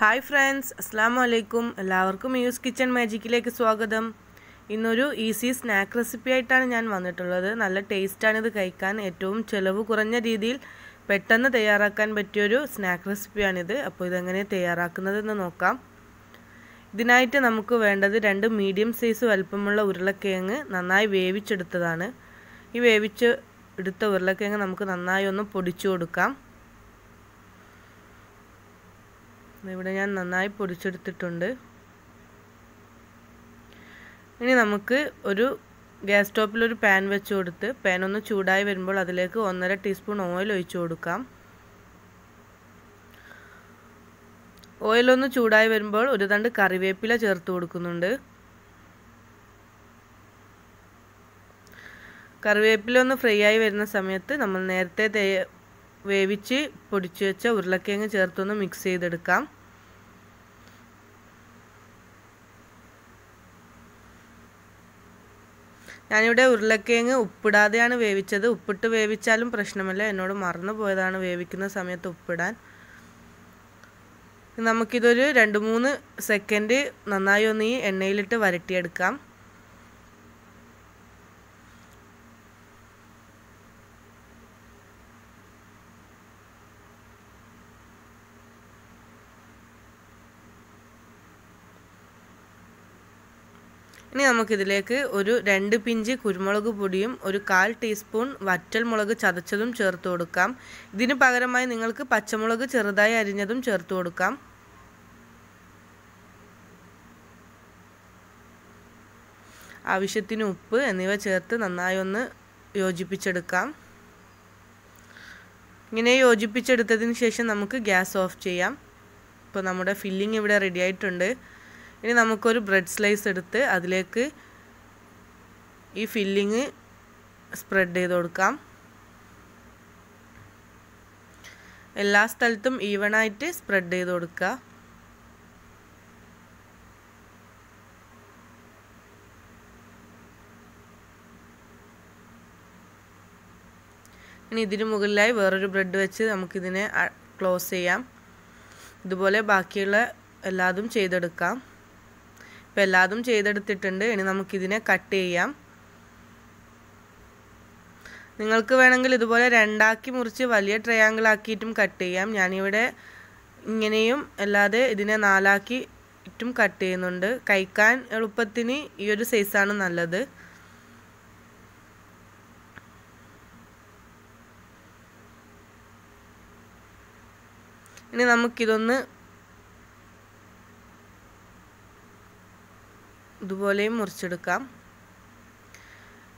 hi friends അസ്സാം വലൈക്കും എല്ലാവർക്കും യൂസ് കിച്ചൺ മാജിക്കിലേക്ക് സ്വാഗതം ഇന്നൊരു ഈസി സ്നാക്ക് റെസിപ്പി ആയിട്ടാണ് ഞാൻ വന്നിട്ടുള്ളത് നല്ല ടേസ്റ്റാണ് ഇത് കഴിക്കാൻ ഏറ്റവും ചിലവ് കുറഞ്ഞ രീതിയിൽ പെട്ടെന്ന് തയ്യാറാക്കാൻ പറ്റിയൊരു സ്നാക്ക് റെസിപ്പിയാണിത് അപ്പോൾ ഇതെങ്ങനെ തയ്യാറാക്കുന്നതെന്ന് നോക്കാം ഇതിനായിട്ട് നമുക്ക് വേണ്ടത് രണ്ട് മീഡിയം സൈസ് വലുപ്പമുള്ള ഉരുളക്കിഴങ്ങ് നന്നായി വേവിച്ചെടുത്തതാണ് ഈ വേവിച്ച് എടുത്ത ഉരുളക്കിഴങ്ങ് നമുക്ക് നന്നായി ഒന്ന് പൊടിച്ചു കൊടുക്കാം ഇവിടെ ഞാൻ നന്നായി പൊടിച്ചെടുത്തിട്ടുണ്ട് ഇനി നമുക്ക് ഒരു ഗ്യാസ് സ്റ്റോപ്പിൽ ഒരു പാൻ വെച്ച് കൊടുത്ത് പാൻ ഒന്ന് ചൂടായി വരുമ്പോൾ അതിലേക്ക് ഒന്നര ടീസ്പൂൺ ഓയിൽ ഒഴിച്ചു കൊടുക്കാം ഓയിലൊന്ന് ചൂടായി വരുമ്പോൾ ഒരു തണ്ട് കറിവേപ്പില ചേർത്ത് കൊടുക്കുന്നുണ്ട് കറിവേപ്പില ഒന്ന് ഫ്രൈ ആയി വരുന്ന സമയത്ത് നമ്മൾ നേരത്തെ വേവിച്ച് പൊടിച്ചു വെച്ച ഉരുളക്കിഴങ്ങ് ചേർത്തൊന്ന് മിക്സ് ചെയ്തെടുക്കാം ഞാനിവിടെ ഉരുളക്കിഴങ്ങ് ഉപ്പിടാതെയാണ് വേവിച്ചത് ഉപ്പിട്ട് വേവിച്ചാലും പ്രശ്നമല്ല എന്നോട് മറന്നു പോയതാണ് വേവിക്കുന്ന സമയത്ത് ഉപ്പിടാൻ നമുക്കിതൊരു രണ്ട് മൂന്ന് സെക്കൻഡ് നന്നായി ഒന്ന് ഈ എണ്ണയിലിട്ട് വരട്ടിയെടുക്കാം ഇനി നമുക്കിതിലേക്ക് ഒരു രണ്ട് പിഞ്ച് കുരുമുളക് പൊടിയും ഒരു കാൽ ടീസ്പൂൺ വറ്റൽ മുളക് ചതച്ചതും ചേർത്ത് കൊടുക്കാം ഇതിന് പകരമായി നിങ്ങൾക്ക് പച്ചമുളക് ചെറുതായി അരിഞ്ഞതും ചേർത്ത് കൊടുക്കാം ആവശ്യത്തിന് ഉപ്പ് എന്നിവ ചേർത്ത് നന്നായി ഒന്ന് യോജിപ്പിച്ചെടുക്കാം ഇങ്ങനെ യോജിപ്പിച്ചെടുത്തതിന് ശേഷം നമുക്ക് ഗ്യാസ് ഓഫ് ചെയ്യാം ഇപ്പോൾ നമ്മുടെ ഫില്ലിംഗ് ഇവിടെ റെഡി ആയിട്ടുണ്ട് ഇനി നമുക്കൊരു ബ്രെഡ് സ്ലൈസ് എടുത്ത് അതിലേക്ക് ഈ ഫില്ലിങ് സ്പ്രെഡ് ചെയ്ത് കൊടുക്കാം എല്ലാ സ്ഥലത്തും ഈവനായിട്ട് സ്പ്രെഡ് ചെയ്ത് കൊടുക്കുക ഇനി ഇതിന് മുകളിലായി വേറൊരു ബ്രെഡ് വെച്ച് നമുക്കിതിനെ ക്ലോസ് ചെയ്യാം ഇതുപോലെ ബാക്കിയുള്ള എല്ലാതും ചെയ്തെടുക്കാം അപ്പോൾ എല്ലാതും ചെയ്തെടുത്തിട്ടുണ്ട് ഇനി നമുക്കിതിനെ കട്ട് ചെയ്യാം നിങ്ങൾക്ക് വേണമെങ്കിൽ ഇതുപോലെ രണ്ടാക്കി മുറിച്ച് വലിയ ട്രയാങ്കിൾ ആക്കിയിട്ടും കട്ട് ചെയ്യാം ഞാനിവിടെ ഇങ്ങനെയും അല്ലാതെ ഇതിനെ നാലാക്കി ഇട്ടും കട്ട് ചെയ്യുന്നുണ്ട് കഴിക്കാൻ എളുപ്പത്തിന് ഈ ഒരു സൈസാണ് നല്ലത് ഇനി നമുക്കിതൊന്ന് ഇതുപോലെയും മുറിച്ചെടുക്കാം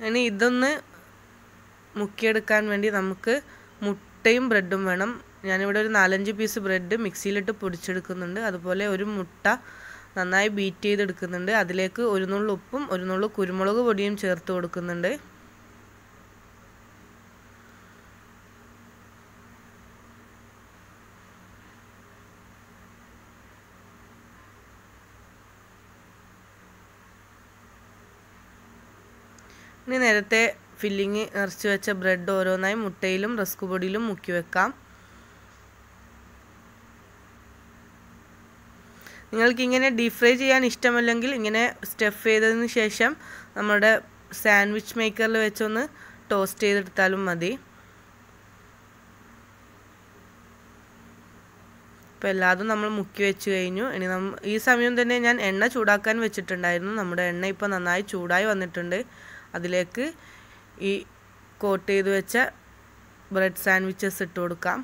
ഇനി ഇതൊന്ന് മുക്കിയെടുക്കാൻ വേണ്ടി നമുക്ക് മുട്ടയും ബ്രെഡും വേണം ഞാനിവിടെ ഒരു നാലഞ്ച് പീസ് ബ്രെഡ് മിക്സിയിലിട്ട് പൊടിച്ചെടുക്കുന്നുണ്ട് അതുപോലെ ഒരു മുട്ട നന്നായി ബീറ്റ് ചെയ്തെടുക്കുന്നുണ്ട് അതിലേക്ക് ഒരു നുള്ളു ഉപ്പും ഒരു നുള്ളു കുരുമുളക് പൊടിയും ചേർത്ത് കൊടുക്കുന്നുണ്ട് ഇനി നേരത്തെ ഫില്ലിങ് നിറച്ച് വെച്ച ബ്രെഡ് ഓരോന്നായി മുട്ടയിലും റസ്ക് പൊടിയിലും മുക്കി വെക്കാം നിങ്ങൾക്ക് ഇങ്ങനെ ഡീപ് ഫ്രൈ ചെയ്യാൻ ഇഷ്ടമല്ലെങ്കിൽ ഇങ്ങനെ സ്റ്റഫ് ചെയ്തതിന് ശേഷം നമ്മുടെ സാൻഡ്വിച്ച് മേക്കറിൽ വെച്ചൊന്ന് ടോസ്റ്റ് ചെയ്തെടുത്താലും മതി അപ്പോൾ എല്ലാതും നമ്മൾ മുക്കി വെച്ച് കഴിഞ്ഞു ഇനി നമ്മൾ ഈ സമയം തന്നെ ഞാൻ എണ്ണ ചൂടാക്കാൻ വെച്ചിട്ടുണ്ടായിരുന്നു നമ്മുടെ എണ്ണ ഇപ്പോൾ നന്നായി ചൂടായി വന്നിട്ടുണ്ട് അതിലേക്ക് ഈ കോട്ട് ചെയ്ത് വെച്ച ബ്രെഡ് സാൻഡ്വിച്ചസ് ഇട്ട് കൊടുക്കാം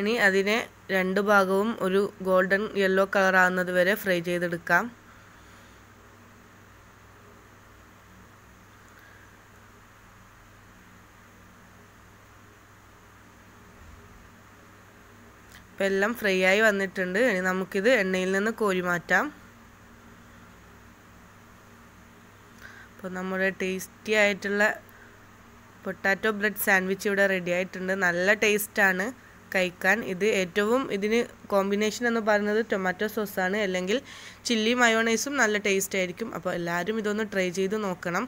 ഇനി അതിനെ രണ്ട് ഭാഗവും ഒരു ഗോൾഡൻ യെല്ലോ കളർ ആകുന്നത് വരെ ഫ്രൈ ചെയ്തെടുക്കാം ഇപ്പം എല്ലാം ഫ്രൈ ആയി വന്നിട്ടുണ്ട് ഇനി നമുക്കിത് എണ്ണയിൽ നിന്ന് കോരി മാറ്റാം അപ്പോൾ നമ്മുടെ ടേസ്റ്റി ആയിട്ടുള്ള പൊട്ടാറ്റോ ബ്രെഡ് സാൻഡ്വിച്ച് ഇവിടെ റെഡി ആയിട്ടുണ്ട് നല്ല ടേസ്റ്റാണ് കഴിക്കാൻ ഇത് ഏറ്റവും ഇതിന് കോമ്പിനേഷൻ എന്ന് പറയുന്നത് ടൊമാറ്റോ സോസാണ് അല്ലെങ്കിൽ ചില്ലി മയോണൈസും നല്ല ടേസ്റ്റ് ആയിരിക്കും അപ്പോൾ എല്ലാവരും ഇതൊന്ന് ട്രൈ ചെയ്ത് നോക്കണം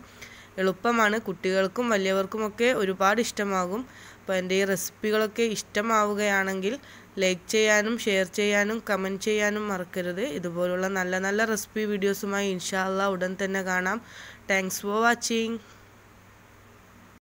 എളുപ്പമാണ് കുട്ടികൾക്കും വലിയവർക്കുമൊക്കെ ഒരുപാട് ഇഷ്ടമാകും അപ്പോൾ എൻ്റെ ഈ റെസിപ്പികളൊക്കെ ഇഷ്ടമാവുകയാണെങ്കിൽ ലൈക്ക് ചെയ്യാനും ഷെയർ ചെയ്യാനും കമൻറ്റ് ചെയ്യാനും മറക്കരുത് ഇതുപോലുള്ള നല്ല നല്ല റെസിപ്പി വീഡിയോസുമായി ഇൻഷാല്ല ഉടൻ തന്നെ കാണാം താങ്ക്സ് ഫോർ വാച്ചിങ്